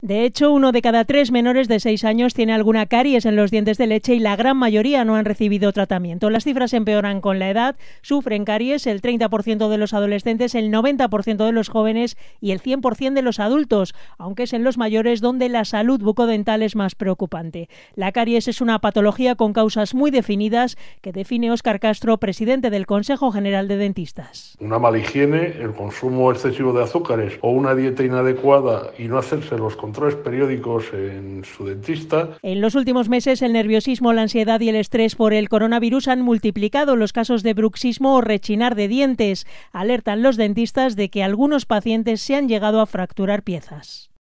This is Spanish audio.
De hecho, uno de cada tres menores de seis años tiene alguna caries en los dientes de leche y la gran mayoría no han recibido tratamiento. Las cifras empeoran con la edad, sufren caries el 30% de los adolescentes, el 90% de los jóvenes y el 100% de los adultos, aunque es en los mayores donde la salud bucodental es más preocupante. La caries es una patología con causas muy definidas que define Óscar Castro, presidente del Consejo General de Dentistas. Una mala higiene, el consumo excesivo de azúcares o una dieta inadecuada y no hacerse los controles periódicos en su dentista. En los últimos meses, el nerviosismo, la ansiedad y el estrés por el coronavirus han multiplicado los casos de bruxismo o rechinar de dientes. Alertan los dentistas de que algunos pacientes se han llegado a fracturar piezas.